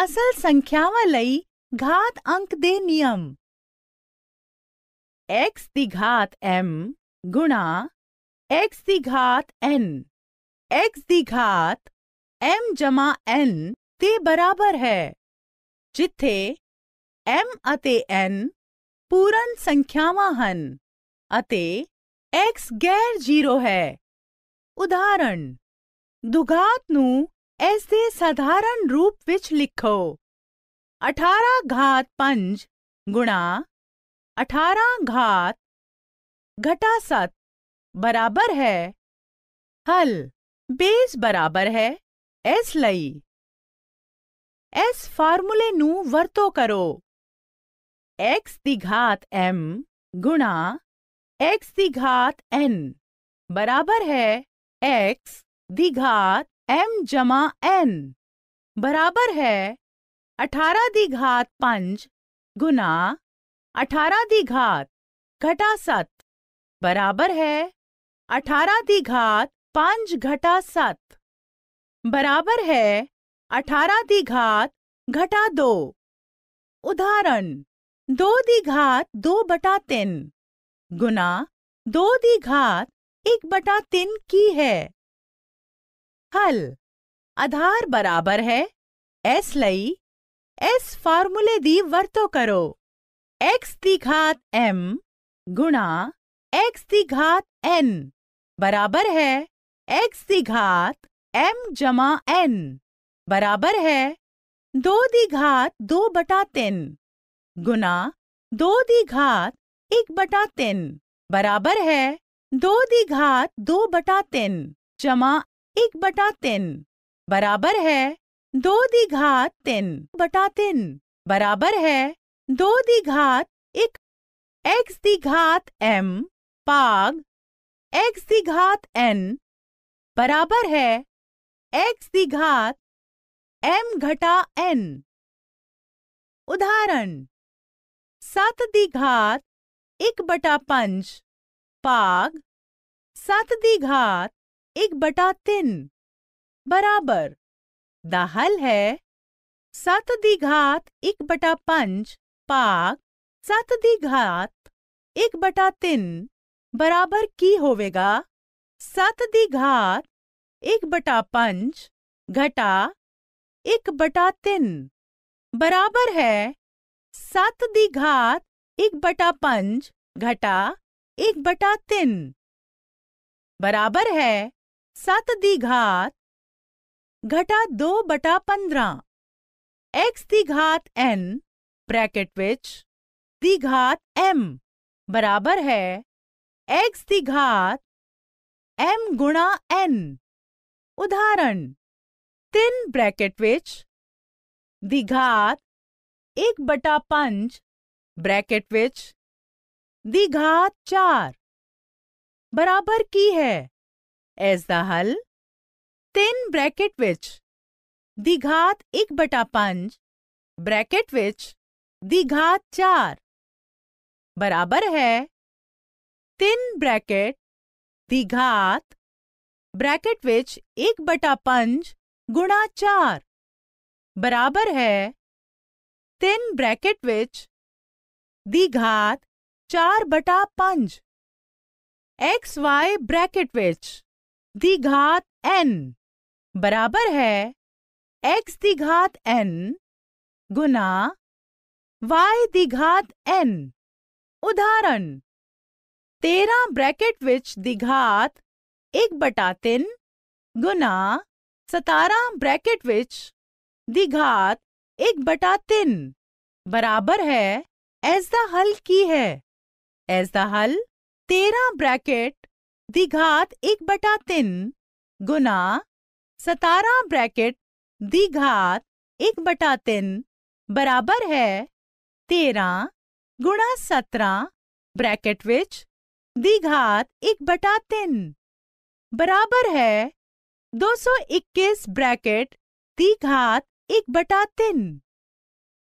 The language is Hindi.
असल संख्या घात अंक दे नियम एक्स दी घात एम गुणा एक्स दी घात एन एक्स दी घात एम जमा एन ते बराबर है जिथे एम अते एन पूरन संख्यावां हन अते एक्स गैर जीरो है उदाहरण दुघात नू इस साधारण रूप विच लिखो अठारह घात पंज गुणा अठारह घात घटा सत बराबर है हल बेस बराबर है एस लई एस फार्मूले नू वर्तो करो एक्स दी घात एम गुणा एक्स दी घात एन बराबर है एक्स दी घात एम जमा एन बराबर है अठारह दी घात पंच गुना अठारह दी घात घटा सत बराबर है अठारह दी घात पांच घटा सत बराबर है अठारह दी घात घटा दो उदाहरण दो दी घात दो बटा तीन गुना दो दी घात एक बटा तीन की है हल आधार बराबर है एस लई एस फार्मूले दी वर्तो करो एक्स दी घात एम गुणा एक्स दी घात एन बराबर है एक्स दी घात एम जमा एन बराबर है दो दी घात दो बटा तीन गुना दो दी घात एक बटा तीन बराबर है दो दी घात दो बटा तीन जमा एक बटा तीन बराबर है दो दी घात तीन बटा तीन बराबर है दो दी घात एक एक्स दी घात एम पाग एक्स दी घात एन बराबर है एक्स दी घात एम घटा एन उदाहरण सात दी घात एक बटा पंच पाग सात दी घात एक बटा तीन बराबर द हल है सात दी घात एक बटा पंच पाक सात दी घात एक बटा तीन बराबर की होवेगा सात दी घात एक बटा पंच घटा एक बटा तीन बराबर है सात दी घात एक बटा पंच घटा एक बटा तीन बराबर है सत दी घात घटा दो बटा पंद्रह एक्स दी घात एन ब्रैकेट विच दी घात एम बराबर है एक्स दी घात एम गुणा एन उदाहरण तीन ब्रैकेट विच दी घात एक बटा पंच ब्रैकेट विच दी घात चार बराबर की है एज द हल तीन ब्रैकेट विच the घात एक बटा पंच ब्रैकेट विच दी घात चार बराबर है तीन ब्रैकेट दी घात ब्रैकेट विच एक बटा पंच गुणा चार बराबर है तीन ब्रैकेट विच दी घात चार बटा पंच एक्स वाई ब्रैकेट विच दी घात एन बराबर है एक्स दी घात एन गुना वाई दी घात एन उदाहरण तेरह ब्रैकेट विच दी घात एक बटा तीन गुना सतारह ब्रैकेट विच दी घात एक बटा तीन बराबर है एज द हल की है एज द हल तेरह ब्रैकेट दिघात एक बटा तीन गुना सतारा ब्रैकेट दिघात एक बटा तीन बराबर है तेरह गुणा सत्रह ब्रैकेट विच दिघात एक बटा तीन बराबर है दो सौ इक्कीस ब्रैकेट दिघात एक बटा तीन